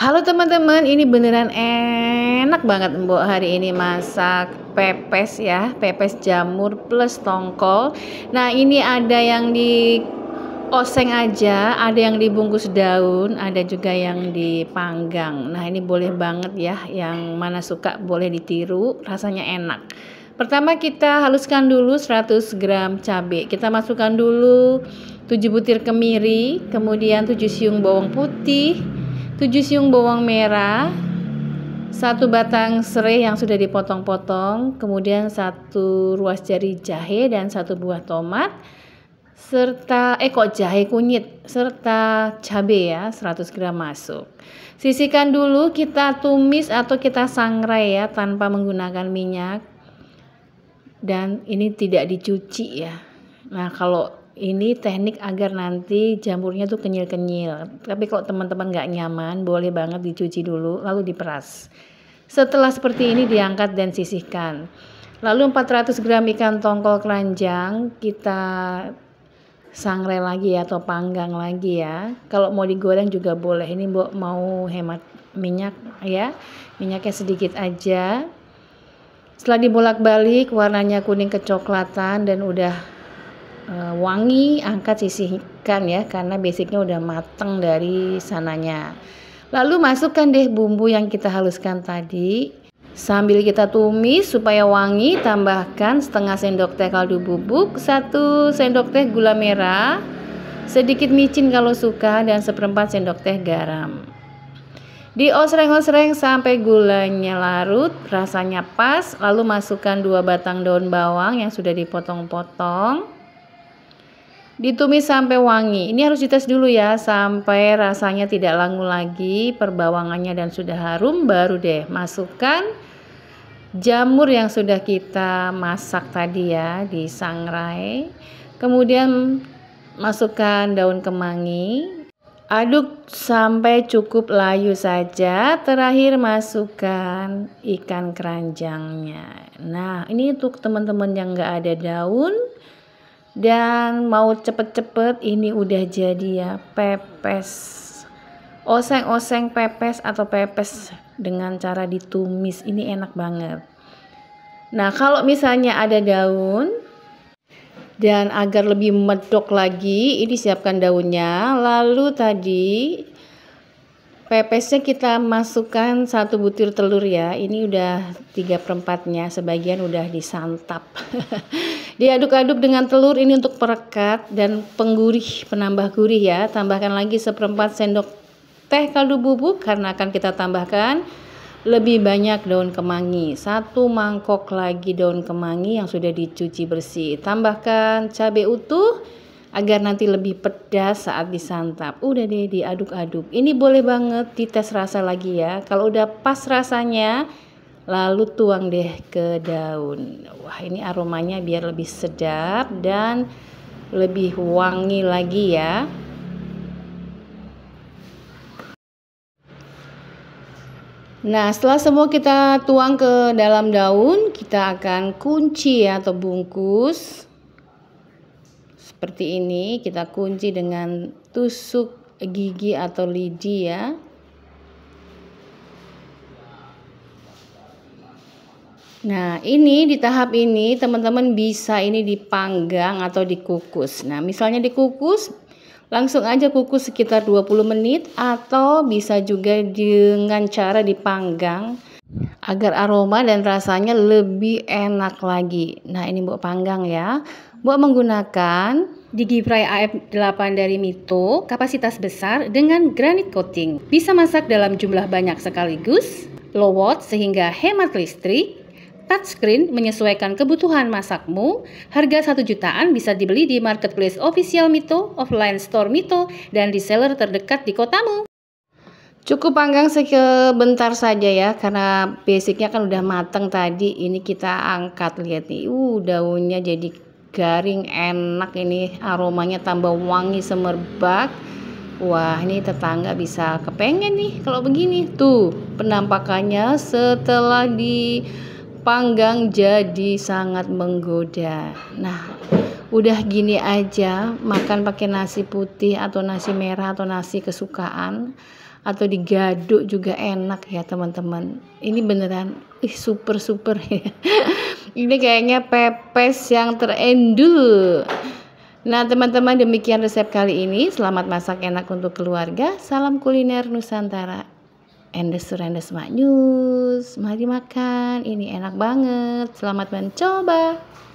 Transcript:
Halo teman-teman, ini beneran enak banget Mbok hari ini masak pepes ya, pepes jamur plus tongkol. Nah, ini ada yang di oseng aja, ada yang dibungkus daun, ada juga yang dipanggang. Nah, ini boleh banget ya, yang mana suka boleh ditiru, rasanya enak. Pertama kita haluskan dulu 100 gram cabai. Kita masukkan dulu 7 butir kemiri, kemudian 7 siung bawang putih, 7 siung bawang merah, satu batang serai yang sudah dipotong-potong, kemudian satu ruas jari jahe dan satu buah tomat, serta eh kok jahe kunyit serta cabe ya 100 gram masuk. Sisihkan dulu kita tumis atau kita sangrai ya tanpa menggunakan minyak. Dan ini tidak dicuci ya. Nah, kalau ini teknik agar nanti jamurnya tuh kenyil-kenyil. Tapi kalau teman-teman nggak nyaman, boleh banget dicuci dulu lalu diperas. Setelah seperti ini diangkat dan sisihkan. Lalu 400 gram ikan tongkol keranjang kita sangrai lagi ya, atau panggang lagi ya. Kalau mau digoreng juga boleh. Ini mau hemat minyak ya. Minyaknya sedikit aja. Setelah dibolak-balik warnanya kuning kecoklatan dan udah uh, wangi angkat sisihkan ya karena basicnya udah mateng dari sananya lalu masukkan deh bumbu yang kita haluskan tadi sambil kita tumis supaya wangi tambahkan setengah sendok teh kaldu bubuk satu sendok teh gula merah sedikit micin kalau suka dan seperempat sendok teh garam Di osreng osreng sampai gulanya larut, rasanya pas, lalu masukkan dua batang daun bawang yang sudah dipotong-potong. Ditumis sampai wangi. Ini harus dites dulu ya sampai rasanya tidak langu lagi, perbawangannya dan sudah harum baru deh masukkan jamur yang sudah kita masak tadi ya di sangrai. Kemudian masukkan daun kemangi. Aduk sampai cukup layu saja. Terakhir masukkan ikan keranjangnya. Nah, ini untuk teman-teman yang nggak ada daun dan mau cepet-cepet ini udah jadi ya pepes oseng-oseng pepes atau pepes dengan cara ditumis ini enak banget nah kalau misalnya ada daun dan agar lebih medok lagi ini siapkan daunnya lalu tadi Pepesnya kita masukkan satu butir telur ya. Ini udah tiga perempatnya, sebagian udah disantap. Diaduk-aduk dengan telur ini untuk perekat dan penggurih, penambah gurih ya. Tambahkan lagi seperempat sendok teh kaldu bubuk karena akan kita tambahkan lebih banyak daun kemangi. Satu mangkok lagi daun kemangi yang sudah dicuci bersih. Tambahkan cabai utuh agar nanti lebih pedas saat disantap. Udah deh diaduk-aduk. Ini boleh banget dites rasa lagi ya. Kalau udah pas rasanya, lalu tuang deh ke daun. Wah, ini aromanya biar lebih sedap dan lebih wangi lagi ya. Nah, setelah semua kita tuang ke dalam daun, kita akan kunci atau bungkus seperti ini kita kunci dengan tusuk gigi atau lidi ya Nah, ini di tahap ini teman-teman bisa ini dipanggang atau dikukus. Nah, misalnya dikukus langsung aja kukus sekitar 20 menit atau bisa juga dengan cara dipanggang agar aroma dan rasanya lebih enak lagi. Nah, ini Mbok panggang ya. Mbok menggunakan Digi Fry AF8 dari Mito, kapasitas besar dengan granit coating. Bisa masak dalam jumlah banyak sekaligus, low watt sehingga hemat listrik, touchscreen menyesuaikan kebutuhan masakmu. Harga 1 jutaan bisa dibeli di marketplace official Mito, offline store Mito, dan reseller terdekat di kotamu. Cukup panggang sebentar saja ya karena basicnya kan udah mateng tadi. Ini kita angkat lihat nih. Uh, daunnya jadi garing enak ini aromanya tambah wangi semerbak. Wah, ini tetangga bisa kepengen nih kalau begini. Tuh, penampakannya setelah dipanggang jadi sangat menggoda. Nah, udah gini aja makan pakai nasi putih atau nasi merah atau nasi kesukaan atau digaduk juga enak ya teman-teman ini beneran ih super super ya ini kayaknya pepes yang terendul Nah teman-teman demikian resep kali ini Selamat masak enak untuk keluarga Salam kuliner Nusantara Endes Surendes maknyus Mari makan, ini enak banget Selamat mencoba